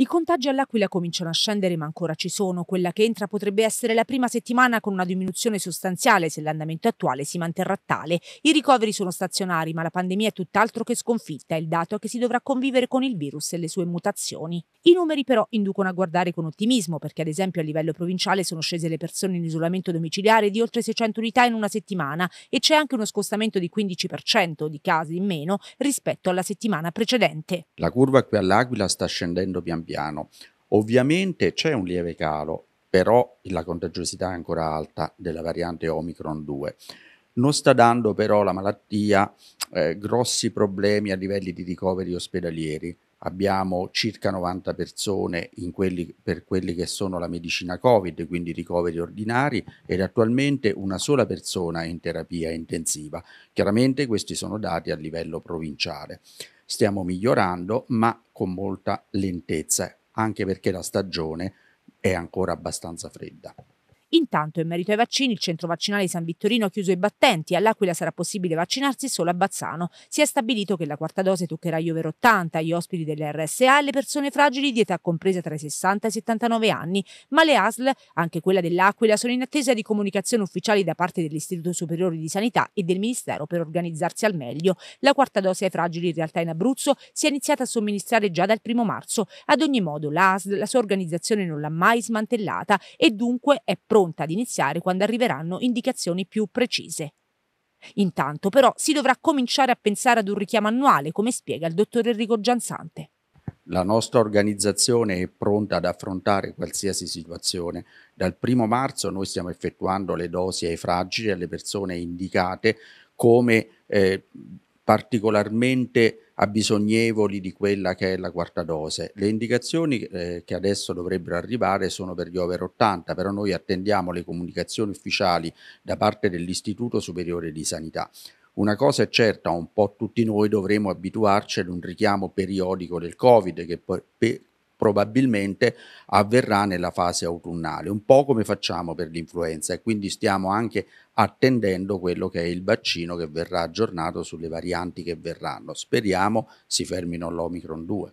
I contagi all'Aquila cominciano a scendere ma ancora ci sono. Quella che entra potrebbe essere la prima settimana con una diminuzione sostanziale se l'andamento attuale si manterrà tale. I ricoveri sono stazionari ma la pandemia è tutt'altro che sconfitta. Il dato è che si dovrà convivere con il virus e le sue mutazioni. I numeri però inducono a guardare con ottimismo perché ad esempio a livello provinciale sono scese le persone in isolamento domiciliare di oltre 600 unità in una settimana e c'è anche uno scostamento di 15% di casi in meno rispetto alla settimana precedente. La curva qui all'Aquila sta scendendo pian piano piano. Ovviamente c'è un lieve calo, però la contagiosità è ancora alta della variante Omicron 2. Non sta dando però la malattia eh, grossi problemi a livelli di ricoveri ospedalieri. Abbiamo circa 90 persone quelli, per quelli che sono la medicina Covid, quindi ricoveri ordinari, ed attualmente una sola persona in terapia intensiva. Chiaramente questi sono dati a livello provinciale stiamo migliorando, ma con molta lentezza, anche perché la stagione è ancora abbastanza fredda. Intanto, in merito ai vaccini, il centro vaccinale di San Vittorino ha chiuso i battenti. All'Aquila sarà possibile vaccinarsi solo a Bazzano. Si è stabilito che la quarta dose toccherà agli over 80, agli ospiti delle RSA e le persone fragili di età compresa tra i 60 e i 79 anni. Ma le ASL, anche quella dell'Aquila, sono in attesa di comunicazioni ufficiali da parte dell'Istituto Superiore di Sanità e del Ministero per organizzarsi al meglio. La quarta dose ai fragili in realtà in Abruzzo si è iniziata a somministrare già dal primo marzo. Ad ogni modo, l'ASL, la sua organizzazione non l'ha mai smantellata e dunque è pronta pronta ad iniziare quando arriveranno indicazioni più precise. Intanto però si dovrà cominciare a pensare ad un richiamo annuale, come spiega il dottor Enrico Gianzante. La nostra organizzazione è pronta ad affrontare qualsiasi situazione. Dal primo marzo noi stiamo effettuando le dosi ai fragili, alle persone indicate come eh, particolarmente abbisognevoli di quella che è la quarta dose. Le indicazioni eh, che adesso dovrebbero arrivare sono per gli over 80, però noi attendiamo le comunicazioni ufficiali da parte dell'Istituto Superiore di Sanità. Una cosa è certa, un po' tutti noi dovremo abituarci ad un richiamo periodico del Covid che per, probabilmente avverrà nella fase autunnale, un po' come facciamo per l'influenza e quindi stiamo anche attendendo quello che è il vaccino che verrà aggiornato sulle varianti che verranno. Speriamo si fermino l'Omicron 2.